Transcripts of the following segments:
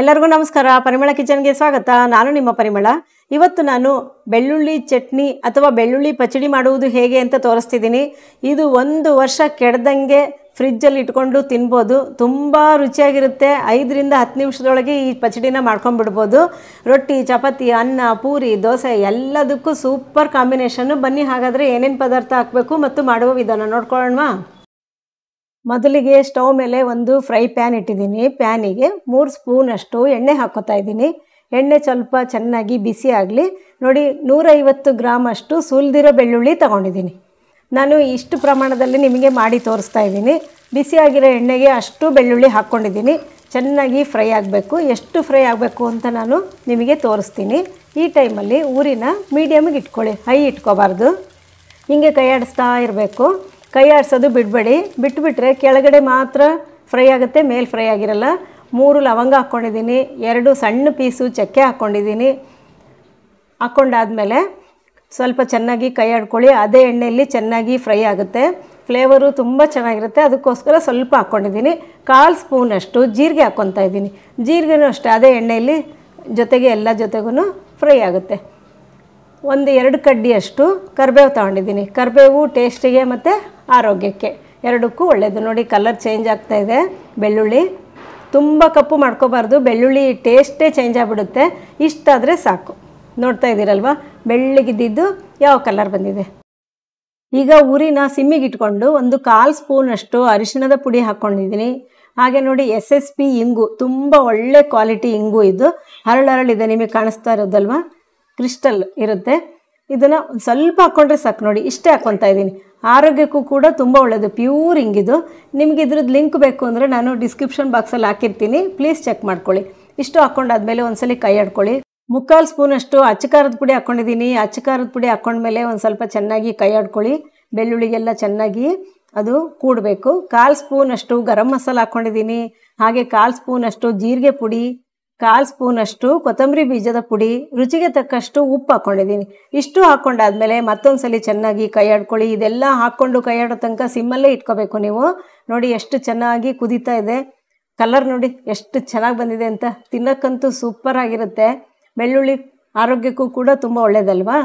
ಎಲ್ಲರಿಗೂ ನಮಸ್ಕಾರ ಪರಿಮಳ ಕಿಚನ್ಗೆ ಸ್ವಾಗತ ನಾನು ನಿಮ್ಮ ಪರಿಮಳ ಇವತ್ತು ನಾನು ಬೆಳ್ಳುಳ್ಳಿ ಚಟ್ನಿ ಅಥವಾ ಬೆಳ್ಳುಳ್ಳಿ ಪಚಡಿ ಮಾಡುವುದು ಹೇಗೆ ಅಂತ ತೋರಿಸ್ತಿದ್ದೀನಿ ಇದು ಒಂದು ವರ್ಷ ಕೆಡ್ದಂಗೆ ಫ್ರಿಜ್ಜಲ್ಲಿ ಇಟ್ಕೊಂಡು ತಿನ್ಬೋದು ತುಂಬ ರುಚಿಯಾಗಿರುತ್ತೆ ಐದರಿಂದ ಹತ್ತು ನಿಮಿಷದೊಳಗೆ ಈ ಪಚಡಿನ ಮಾಡ್ಕೊಂಡ್ಬಿಡ್ಬೋದು ರೊಟ್ಟಿ ಚಪಾತಿ ಅನ್ನ ಪೂರಿ ದೋಸೆ ಎಲ್ಲದಕ್ಕೂ ಸೂಪರ್ ಕಾಂಬಿನೇಷನ್ನು ಬನ್ನಿ ಹಾಗಾದರೆ ಏನೇನು ಪದಾರ್ಥ ಹಾಕಬೇಕು ಮತ್ತು ಮಾಡುವ ವಿಧಾನ ನೋಡ್ಕೊಳ್ಳೋಣ ಮೊದಲಿಗೆ ಸ್ಟವ್ ಮೇಲೆ ಒಂದು ಫ್ರೈ ಪ್ಯಾನ್ ಇಟ್ಟಿದ್ದೀನಿ ಪ್ಯಾನಿಗೆ ಮೂರು ಸ್ಪೂನಷ್ಟು ಎಣ್ಣೆ ಹಾಕ್ಕೋತಾ ಇದ್ದೀನಿ ಎಣ್ಣೆ ಸ್ವಲ್ಪ ಚೆನ್ನಾಗಿ ಬಿಸಿ ಆಗಲಿ ನೋಡಿ ನೂರೈವತ್ತು ಗ್ರಾಮಷ್ಟು ಸುಲಿದಿರೋ ಬೆಳ್ಳುಳ್ಳಿ ತಗೊಂಡಿದ್ದೀನಿ ನಾನು ಇಷ್ಟು ಪ್ರಮಾಣದಲ್ಲಿ ನಿಮಗೆ ಮಾಡಿ ತೋರಿಸ್ತಾ ಇದ್ದೀನಿ ಬಿಸಿಯಾಗಿರೋ ಎಣ್ಣೆಗೆ ಅಷ್ಟು ಬೆಳ್ಳುಳ್ಳಿ ಹಾಕ್ಕೊಂಡಿದ್ದೀನಿ ಚೆನ್ನಾಗಿ ಫ್ರೈ ಆಗಬೇಕು ಎಷ್ಟು ಫ್ರೈ ಆಗಬೇಕು ಅಂತ ನಾನು ನಿಮಗೆ ತೋರಿಸ್ತೀನಿ ಈ ಟೈಮಲ್ಲಿ ಊರಿನ ಮೀಡಿಯಮ್ಗೆ ಇಟ್ಕೊಳ್ಳಿ ಹೈ ಇಟ್ಕೋಬಾರ್ದು ಹಿಂಗೆ ಕೈಯಾಡಿಸ್ತಾ ಇರಬೇಕು ಕೈ ಆಡಿಸೋದು ಬಿಡಬೇಡಿ ಬಿಟ್ಬಿಟ್ರೆ ಕೆಳಗಡೆ ಮಾತ್ರ ಫ್ರೈ ಆಗುತ್ತೆ ಮೇಲೆ ಫ್ರೈ ಆಗಿರಲ್ಲ ಮೂರು ಲವಂಗ ಹಾಕ್ಕೊಂಡಿದ್ದೀನಿ ಎರಡು ಸಣ್ಣ ಪೀಸು ಚಕ್ಕೆ ಹಾಕ್ಕೊಂಡಿದ್ದೀನಿ ಹಾಕ್ಕೊಂಡಾದಮೇಲೆ ಸ್ವಲ್ಪ ಚೆನ್ನಾಗಿ ಕೈ ಆಡ್ಕೊಳ್ಳಿ ಅದೇ ಎಣ್ಣೆಯಲ್ಲಿ ಚೆನ್ನಾಗಿ ಫ್ರೈ ಆಗುತ್ತೆ ಫ್ಲೇವರು ತುಂಬ ಚೆನ್ನಾಗಿರುತ್ತೆ ಅದಕ್ಕೋಸ್ಕರ ಸ್ವಲ್ಪ ಹಾಕ್ಕೊಂಡಿದ್ದೀನಿ ಕಾಲು ಸ್ಪೂನಷ್ಟು ಜೀರಿಗೆ ಹಾಕ್ಕೊತಾ ಇದ್ದೀನಿ ಜೀರಿಗೆನೂ ಅಷ್ಟೇ ಅದೇ ಎಣ್ಣೆಯಲ್ಲಿ ಜೊತೆಗೆ ಎಲ್ಲ ಜೊತೆಗೂ ಫ್ರೈ ಆಗುತ್ತೆ ಒಂದು ಎರಡು ಕಡ್ಡಿಯಷ್ಟು ಕರಿಬೇವು ತೊಗೊಂಡಿದ್ದೀನಿ ಕರಿಬೇವು ಟೇಸ್ಟಿಗೆ ಮತ್ತು ಆರೋಗ್ಯಕ್ಕೆ ಎರಡಕ್ಕೂ ಒಳ್ಳೆಯದು ನೋಡಿ ಕಲರ್ ಚೇಂಜ್ ಆಗ್ತಾ ಇದೆ ಬೆಳ್ಳುಳ್ಳಿ ತುಂಬ ಕಪ್ಪು ಮಾಡ್ಕೋಬಾರ್ದು ಬೆಳ್ಳುಳ್ಳಿ ಟೇಸ್ಟೇ ಚೇಂಜ್ ಆಗಿಬಿಡುತ್ತೆ ಇಷ್ಟಾದರೆ ಸಾಕು ನೋಡ್ತಾ ಇದ್ದೀರಲ್ವ ಬೆಳ್ಳಗಿದ್ದಿದ್ದು ಯಾವ ಕಲರ್ ಬಂದಿದೆ ಈಗ ಉರಿನ ಸಿಮ್ಮಿಗಿಟ್ಕೊಂಡು ಒಂದು ಕಾಲು ಸ್ಪೂನಷ್ಟು ಅರಿಶಿಣದ ಪುಡಿ ಹಾಕ್ಕೊಂಡಿದ್ದೀನಿ ಹಾಗೆ ನೋಡಿ ಎಸ್ ಎಸ್ ಪಿ ಇಂಗು ತುಂಬ ಒಳ್ಳೆ ಕ್ವಾಲಿಟಿ ಇಂಗು ಇದು ಹರಳರಳಿದೆ ನಿಮಗೆ ಕಾಣಿಸ್ತಾ ಇರೋದಲ್ವ ಕ್ರಿಸ್ಟಲ್ ಇರುತ್ತೆ ಇದನ್ನು ಸ್ವಲ್ಪ ಹಾಕ್ಕೊಂಡ್ರೆ ಸಾಕು ನೋಡಿ ಇಷ್ಟೇ ಹಾಕ್ಕೊತಾ ಇದ್ದೀನಿ ಆರೋಗ್ಯಕ್ಕೂ ಕೂಡ ತುಂಬ ಒಳ್ಳೆಯದು ಪ್ಯೂರ್ ಹಿಂಗಿದು ನಿಮ್ಗೆ ಇದ್ರದ್ದು ಲಿಂಕ್ ಬೇಕು ಅಂದರೆ ನಾನು ಡಿಸ್ಕ್ರಿಪ್ಷನ್ ಬಾಕ್ಸಲ್ಲಿ ಹಾಕಿರ್ತೀನಿ ಪ್ಲೀಸ್ ಚೆಕ್ ಮಾಡ್ಕೊಳ್ಳಿ ಇಷ್ಟು ಹಾಕ್ಕೊಂಡಾದ್ಮೇಲೆ ಒಂದ್ಸಲಿ ಕೈ ಆಡ್ಕೊಳ್ಳಿ ಮುಕ್ಕಾಲು ಸ್ಪೂನಷ್ಟು ಅಚ್ಚಕಾರದ ಪುಡಿ ಹಾಕ್ಕೊಂಡಿದ್ದೀನಿ ಅಚ್ಚಕಾರದ ಪುಡಿ ಹಾಕ್ಕೊಂಡ್ಮೇಲೆ ಒಂದು ಸ್ವಲ್ಪ ಚೆನ್ನಾಗಿ ಕೈ ಆಡ್ಕೊಳ್ಳಿ ಬೆಳ್ಳುಳ್ಳಿಗೆಲ್ಲ ಚೆನ್ನಾಗಿ ಅದು ಕೂಡಬೇಕು ಕಾಲು ಸ್ಪೂನಷ್ಟು ಗರಂ ಮಸಾಲ ಹಾಕ್ಕೊಂಡಿದ್ದೀನಿ ಹಾಗೆ ಕಾಲು ಸ್ಪೂನಷ್ಟು ಜೀರಿಗೆ ಪುಡಿ ಕಾಲು ಸ್ಪೂನಷ್ಟು ಕೊತ್ತಂಬರಿ ಬೀಜದ ಪುಡಿ ರುಚಿಗೆ ತಕ್ಕಷ್ಟು ಉಪ್ಪು ಹಾಕ್ಕೊಂಡಿದ್ದೀನಿ ಇಷ್ಟು ಹಾಕ್ಕೊಂಡಾದ್ಮೇಲೆ ಮತ್ತೊಂದು ಸಲ ಚೆನ್ನಾಗಿ ಕೈ ಇದೆಲ್ಲ ಹಾಕ್ಕೊಂಡು ಕೈ ತನಕ ಸಿಮ್ಮಲ್ಲೇ ಇಟ್ಕೋಬೇಕು ನೀವು ನೋಡಿ ಎಷ್ಟು ಚೆನ್ನಾಗಿ ಕುದೀತಾ ಇದೆ ಕಲರ್ ನೋಡಿ ಎಷ್ಟು ಚೆನ್ನಾಗಿ ಬಂದಿದೆ ಅಂತ ತಿನ್ನೋಕ್ಕಂತೂ ಸೂಪರ್ ಆಗಿರುತ್ತೆ ಬೆಳ್ಳುಳ್ಳಿ ಆರೋಗ್ಯಕ್ಕೂ ಕೂಡ ತುಂಬ ಒಳ್ಳೆಯದಲ್ವಾ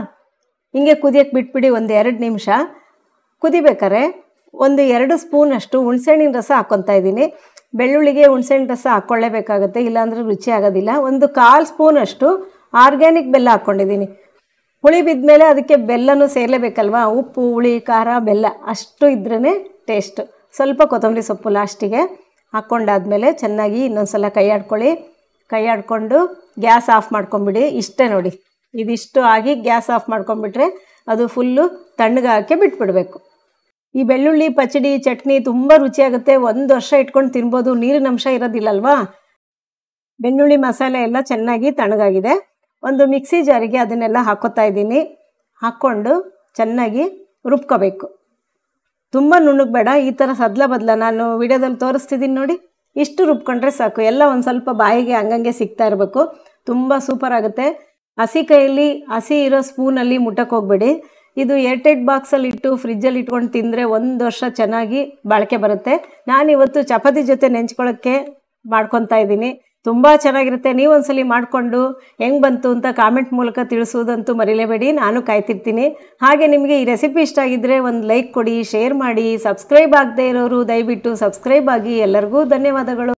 ಹಿಂಗೆ ಕುದಿಯೋಕ್ಕೆ ಬಿಟ್ಬಿಡಿ ಒಂದು ಎರಡು ನಿಮಿಷ ಕುದಿಬೇಕಾರೆ ಒಂದು ಎರಡು ಸ್ಪೂನ್ ಅಷ್ಟು ಹುಣ್ಸೆಹಣ್ಣಿನ ರಸ ಹಾಕ್ಕೊತಾ ಇದ್ದೀನಿ ಬೆಳ್ಳುಳ್ಳಿಗೆ ಹುಣ್ಸೆಹಣ್ಣು ರಸ ಹಾಕ್ಕೊಳ್ಳೇಬೇಕಾಗುತ್ತೆ ಇಲ್ಲಾಂದರೆ ರುಚಿ ಆಗೋದಿಲ್ಲ ಒಂದು ಕಾಲು ಸ್ಪೂನ್ ಅಷ್ಟು ಆರ್ಗ್ಯಾನಿಕ್ ಬೆಲ್ಲ ಹಾಕ್ಕೊಂಡಿದ್ದೀನಿ ಹುಳಿ ಬಿದ್ದಮೇಲೆ ಅದಕ್ಕೆ ಬೆಲ್ಲನೂ ಸೇರಲೇಬೇಕಲ್ವಾ ಉಪ್ಪು ಹುಳಿ ಖಾರ ಬೆಲ್ಲ ಅಷ್ಟು ಇದ್ರೇ ಟೇಸ್ಟು ಸ್ವಲ್ಪ ಕೊತ್ತಂಬರಿ ಸೊಪ್ಪು ಲಾಸ್ಟಿಗೆ ಹಾಕ್ಕೊಂಡಾದ್ಮೇಲೆ ಚೆನ್ನಾಗಿ ಇನ್ನೊಂದು ಸಲ ಕೈ ಆಡ್ಕೊಳ್ಳಿ ಕೈ ಆಡ್ಕೊಂಡು ಗ್ಯಾಸ್ ಆಫ್ ಮಾಡ್ಕೊಂಬಿಡಿ ಇಷ್ಟೇ ನೋಡಿ ಇದಿಷ್ಟು ಆಗಿ ಗ್ಯಾಸ್ ಆಫ್ ಮಾಡ್ಕೊಂಬಿಟ್ರೆ ಅದು ಫುಲ್ಲು ತಣ್ಣಗಾಕೆ ಬಿಟ್ಬಿಡಬೇಕು ಈ ಬೆಳ್ಳುಳ್ಳಿ ಪಚಡಿ ಚಟ್ನಿ ತುಂಬ ರುಚಿಯಾಗುತ್ತೆ ಒಂದು ವರ್ಷ ಇಟ್ಕೊಂಡು ತಿನ್ಬೋದು ನೀರಿನ ಅಂಶ ಇರೋದಿಲ್ಲಲ್ವಾ ಬೆಳ್ಳುಳ್ಳಿ ಮಸಾಲೆ ಎಲ್ಲ ಚೆನ್ನಾಗಿ ತಣಗಾಗಿದೆ ಒಂದು ಮಿಕ್ಸಿ ಜಾರಿಗೆ ಅದನ್ನೆಲ್ಲ ಹಾಕೋತಾ ಇದ್ದೀನಿ ಹಾಕ್ಕೊಂಡು ಚೆನ್ನಾಗಿ ರುಬ್ಕೋಬೇಕು ತುಂಬ ನುಣ್ಣಗೆ ಬೇಡ ಈ ಥರ ಸದ್ಲ ಬದಲ ನಾನು ವಿಡಿಯೋದಲ್ಲಿ ತೋರಿಸ್ತಿದ್ದೀನಿ ನೋಡಿ ಇಷ್ಟು ರುಬ್ಕೊಂಡ್ರೆ ಸಾಕು ಎಲ್ಲ ಒಂದು ಸ್ವಲ್ಪ ಬಾಯಿಗೆ ಹಂಗಂಗೆ ಸಿಗ್ತಾ ಇರಬೇಕು ತುಂಬ ಸೂಪರ್ ಆಗುತ್ತೆ ಹಸಿ ಕೈಯಲ್ಲಿ ಹಸಿ ಇರೋ ಸ್ಪೂನಲ್ಲಿ ಮುಟ್ಟಕ್ಕೆ ಹೋಗ್ಬೇಡಿ ಇದು ಏರ್ಟೈಟ್ ಬಾಕ್ಸಲ್ಲಿ ಇಟ್ಟು ಫ್ರಿಜ್ಜಲ್ಲಿ ಇಟ್ಕೊಂಡು ತಿಂದರೆ ಒಂದು ವರ್ಷ ಚೆನ್ನಾಗಿ ಬಾಳಿಕೆ ಬರುತ್ತೆ ನಾನಿವತ್ತು ಚಪಾತಿ ಜೊತೆ ನೆಂಚ್ಕೊಳ್ಳೋಕ್ಕೆ ಮಾಡ್ಕೊತಾ ಇದ್ದೀನಿ ತುಂಬ ಚೆನ್ನಾಗಿರುತ್ತೆ ನೀವೊಂದ್ಸಲಿ ಮಾಡಿಕೊಂಡು ಹೆಂಗೆ ಬಂತು ಅಂತ ಕಾಮೆಂಟ್ ಮೂಲಕ ತಿಳಿಸುವುದಂತೂ ಮರಿಲೇಬೇಡಿ ನಾನು ಕಾಯ್ತಿರ್ತೀನಿ ಹಾಗೆ ನಿಮಗೆ ಈ ರೆಸಿಪಿ ಇಷ್ಟ ಆಗಿದ್ದರೆ ಒಂದು ಲೈಕ್ ಕೊಡಿ ಶೇರ್ ಮಾಡಿ ಸಬ್ಸ್ಕ್ರೈಬ್ ಆಗದೆ ಇರೋರು ದಯವಿಟ್ಟು ಸಬ್ಸ್ಕ್ರೈಬ್ ಆಗಿ ಎಲ್ಲರಿಗೂ ಧನ್ಯವಾದಗಳು